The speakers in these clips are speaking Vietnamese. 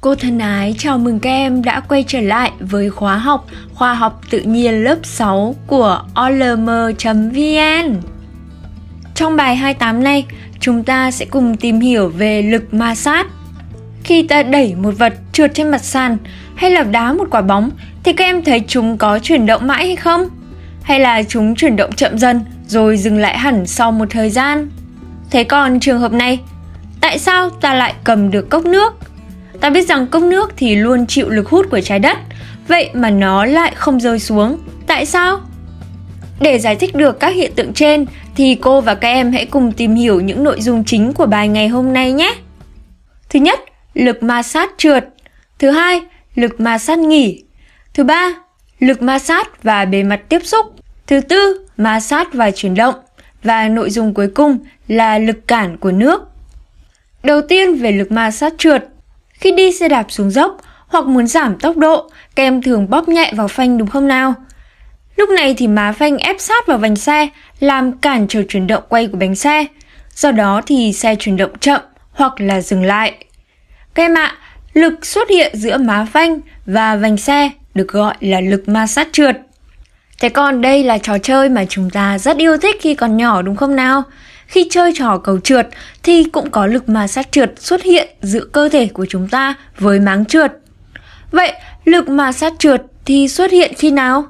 Cô thân ái chào mừng các em đã quay trở lại với khóa học Khoa học tự nhiên lớp 6 của olm.vn Trong bài 28 này, chúng ta sẽ cùng tìm hiểu về lực ma sát. Khi ta đẩy một vật trượt trên mặt sàn hay là đá một quả bóng thì các em thấy chúng có chuyển động mãi hay không? Hay là chúng chuyển động chậm dần rồi dừng lại hẳn sau một thời gian? Thế còn trường hợp này, tại sao ta lại cầm được cốc nước Ta biết rằng cốc nước thì luôn chịu lực hút của trái đất, vậy mà nó lại không rơi xuống. Tại sao? Để giải thích được các hiện tượng trên thì cô và các em hãy cùng tìm hiểu những nội dung chính của bài ngày hôm nay nhé. Thứ nhất, lực ma sát trượt. Thứ hai, lực ma sát nghỉ. Thứ ba, lực ma sát và bề mặt tiếp xúc. Thứ tư, ma sát và chuyển động. Và nội dung cuối cùng là lực cản của nước. Đầu tiên về lực ma sát trượt. Khi đi xe đạp xuống dốc hoặc muốn giảm tốc độ, các em thường bóp nhẹ vào phanh đúng không nào? Lúc này thì má phanh ép sát vào vành xe, làm cản trở chuyển động quay của bánh xe. Do đó thì xe chuyển động chậm hoặc là dừng lại. Các em ạ, lực xuất hiện giữa má phanh và vành xe được gọi là lực ma sát trượt. Thế còn đây là trò chơi mà chúng ta rất yêu thích khi còn nhỏ đúng không nào? Khi chơi trò cầu trượt thì cũng có lực ma sát trượt xuất hiện giữa cơ thể của chúng ta với máng trượt. Vậy, lực ma sát trượt thì xuất hiện khi nào?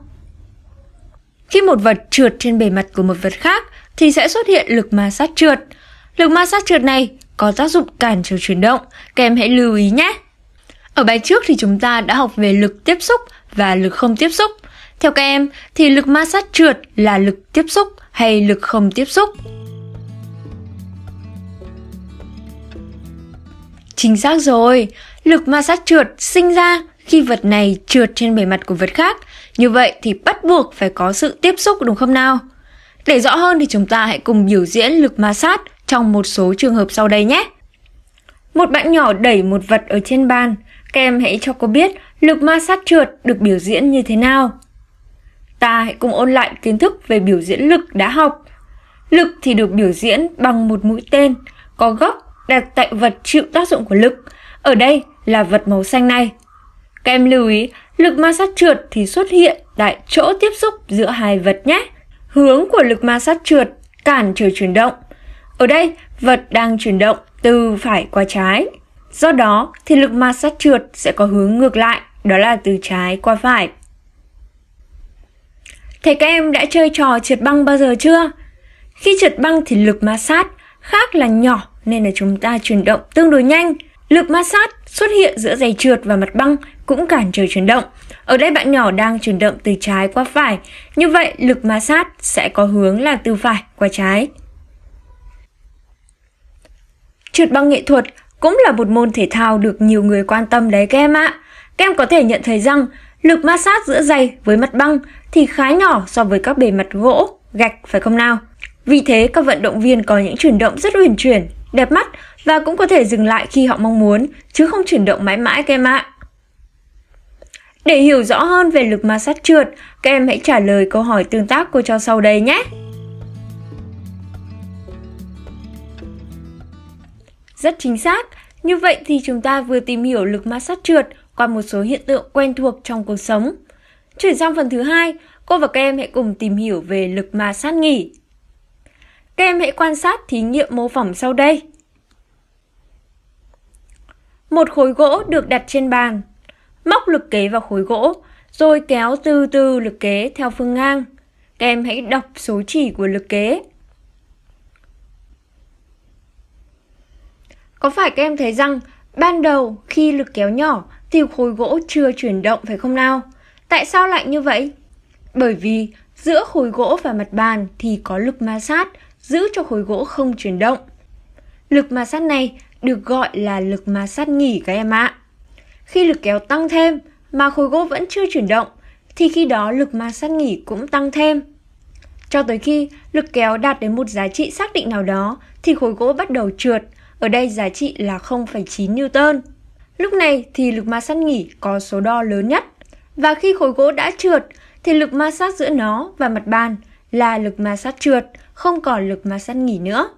Khi một vật trượt trên bề mặt của một vật khác thì sẽ xuất hiện lực ma sát trượt. Lực ma sát trượt này có tác dụng cản trở chuyển động, các em hãy lưu ý nhé. Ở bài trước thì chúng ta đã học về lực tiếp xúc và lực không tiếp xúc. Theo các em thì lực ma sát trượt là lực tiếp xúc hay lực không tiếp xúc? Chính xác rồi, lực ma sát trượt sinh ra khi vật này trượt trên bề mặt của vật khác. Như vậy thì bắt buộc phải có sự tiếp xúc đúng không nào? Để rõ hơn thì chúng ta hãy cùng biểu diễn lực ma sát trong một số trường hợp sau đây nhé. Một bạn nhỏ đẩy một vật ở trên bàn, các em hãy cho cô biết lực ma sát trượt được biểu diễn như thế nào. Ta hãy cùng ôn lại kiến thức về biểu diễn lực đã học. Lực thì được biểu diễn bằng một mũi tên có góc đặt tại vật chịu tác dụng của lực. Ở đây là vật màu xanh này. Các em lưu ý, lực ma sát trượt thì xuất hiện tại chỗ tiếp xúc giữa hai vật nhé. Hướng của lực ma sát trượt cản trở chuyển động. Ở đây, vật đang chuyển động từ phải qua trái. Do đó thì lực ma sát trượt sẽ có hướng ngược lại, đó là từ trái qua phải. Thế các em đã chơi trò trượt băng bao giờ chưa? Khi trượt băng thì lực ma sát khác là nhỏ nên là chúng ta chuyển động tương đối nhanh. Lực ma sát xuất hiện giữa giày trượt và mặt băng cũng cản trở chuyển động. Ở đây bạn nhỏ đang chuyển động từ trái qua phải, như vậy lực ma sát sẽ có hướng là từ phải qua trái. Trượt băng nghệ thuật cũng là một môn thể thao được nhiều người quan tâm đấy các em ạ. Các em có thể nhận thấy rằng lực ma sát giữa giày với mặt băng thì khá nhỏ so với các bề mặt gỗ, gạch phải không nào? Vì thế các vận động viên có những chuyển động rất uyển chuyển đẹp mắt và cũng có thể dừng lại khi họ mong muốn, chứ không chuyển động mãi mãi các em ạ. Để hiểu rõ hơn về lực ma sát trượt, các em hãy trả lời câu hỏi tương tác cô cho sau đây nhé. Rất chính xác, như vậy thì chúng ta vừa tìm hiểu lực ma sát trượt qua một số hiện tượng quen thuộc trong cuộc sống. Chuyển sang phần thứ hai, cô và các em hãy cùng tìm hiểu về lực ma sát nghỉ. Các em hãy quan sát thí nghiệm mô phỏng sau đây. Một khối gỗ được đặt trên bàn. Móc lực kế vào khối gỗ, rồi kéo từ từ lực kế theo phương ngang. Các em hãy đọc số chỉ của lực kế. Có phải các em thấy rằng ban đầu khi lực kéo nhỏ thì khối gỗ chưa chuyển động phải không nào? Tại sao lại như vậy? Bởi vì giữa khối gỗ và mặt bàn thì có lực ma sát giữ cho khối gỗ không chuyển động. Lực ma sát này được gọi là lực ma sát nghỉ các em ạ. Khi lực kéo tăng thêm mà khối gỗ vẫn chưa chuyển động thì khi đó lực ma sát nghỉ cũng tăng thêm. Cho tới khi lực kéo đạt đến một giá trị xác định nào đó thì khối gỗ bắt đầu trượt, ở đây giá trị là 0,9 Newton. Lúc này thì lực ma sát nghỉ có số đo lớn nhất. Và khi khối gỗ đã trượt thì lực ma sát giữa nó và mặt bàn là lực ma sát trượt không còn lực mà săn nghỉ nữa.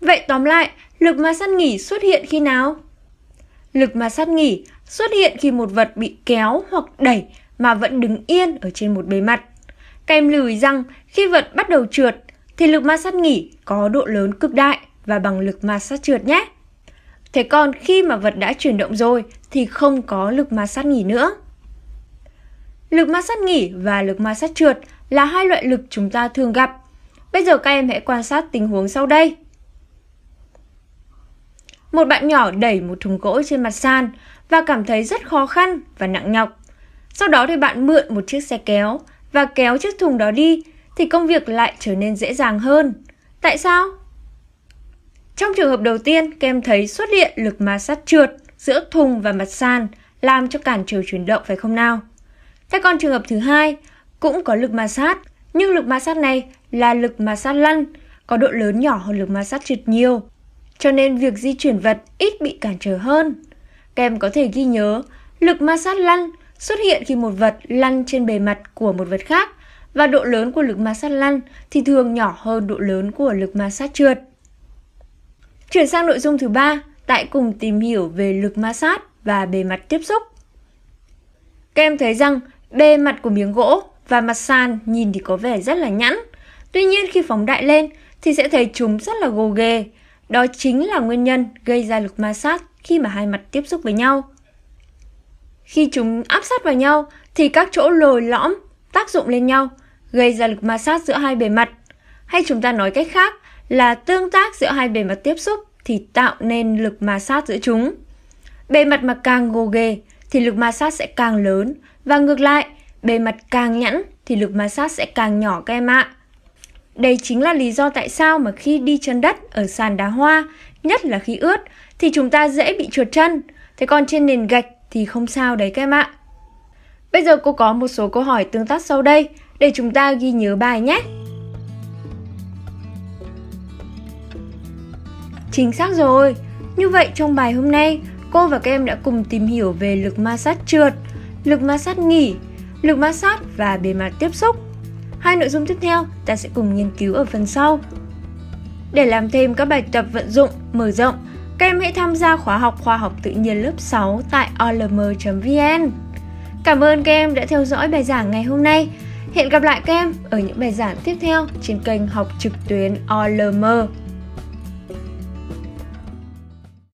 Vậy tóm lại, lực ma sát nghỉ xuất hiện khi nào? Lực ma sát nghỉ xuất hiện khi một vật bị kéo hoặc đẩy mà vẫn đứng yên ở trên một bề mặt. Kèm lưu ý rằng khi vật bắt đầu trượt thì lực ma sát nghỉ có độ lớn cực đại và bằng lực ma sát trượt nhé. Thế còn khi mà vật đã chuyển động rồi thì không có lực ma sát nghỉ nữa. Lực ma sát nghỉ và lực ma sát trượt là hai loại lực chúng ta thường gặp Bây giờ các em hãy quan sát tình huống sau đây. Một bạn nhỏ đẩy một thùng gỗ trên mặt sàn và cảm thấy rất khó khăn và nặng nhọc. Sau đó thì bạn mượn một chiếc xe kéo và kéo chiếc thùng đó đi thì công việc lại trở nên dễ dàng hơn. Tại sao? Trong trường hợp đầu tiên, các em thấy xuất hiện lực ma sát trượt giữa thùng và mặt sàn làm cho cản trở chuyển động phải không nào? Thế còn trường hợp thứ hai, cũng có lực ma sát, nhưng lực ma sát này là lực ma sát lăn, có độ lớn nhỏ hơn lực ma sát trượt nhiều, cho nên việc di chuyển vật ít bị cản trở hơn. kèm có thể ghi nhớ, lực ma sát lăn xuất hiện khi một vật lăn trên bề mặt của một vật khác và độ lớn của lực ma sát lăn thì thường nhỏ hơn độ lớn của lực ma sát trượt. Chuyển sang nội dung thứ ba, tại cùng tìm hiểu về lực ma sát và bề mặt tiếp xúc. kem thấy rằng bề mặt của miếng gỗ và mặt sàn nhìn thì có vẻ rất là nhẵn, Tuy nhiên khi phóng đại lên thì sẽ thấy chúng rất là gồ ghề. Đó chính là nguyên nhân gây ra lực ma sát khi mà hai mặt tiếp xúc với nhau. Khi chúng áp sát vào nhau thì các chỗ lồi lõm tác dụng lên nhau, gây ra lực ma sát giữa hai bề mặt. Hay chúng ta nói cách khác là tương tác giữa hai bề mặt tiếp xúc thì tạo nên lực ma sát giữa chúng. Bề mặt mà càng gồ ghề thì lực ma sát sẽ càng lớn và ngược lại, bề mặt càng nhẵn thì lực ma sát sẽ càng nhỏ các em ạ. Đây chính là lý do tại sao mà khi đi chân đất ở sàn đá hoa, nhất là khi ướt, thì chúng ta dễ bị trượt chân. Thế còn trên nền gạch thì không sao đấy các em ạ. Bây giờ cô có một số câu hỏi tương tác sau đây để chúng ta ghi nhớ bài nhé. Chính xác rồi. Như vậy trong bài hôm nay, cô và các em đã cùng tìm hiểu về lực ma sát trượt, lực ma sát nghỉ, lực ma sát và bề mặt tiếp xúc. Hai nội dung tiếp theo ta sẽ cùng nghiên cứu ở phần sau. Để làm thêm các bài tập vận dụng, mở rộng, các em hãy tham gia khóa học khoa học tự nhiên lớp 6 tại olm.vn. Cảm ơn các em đã theo dõi bài giảng ngày hôm nay. Hẹn gặp lại các em ở những bài giảng tiếp theo trên kênh học trực tuyến OLM.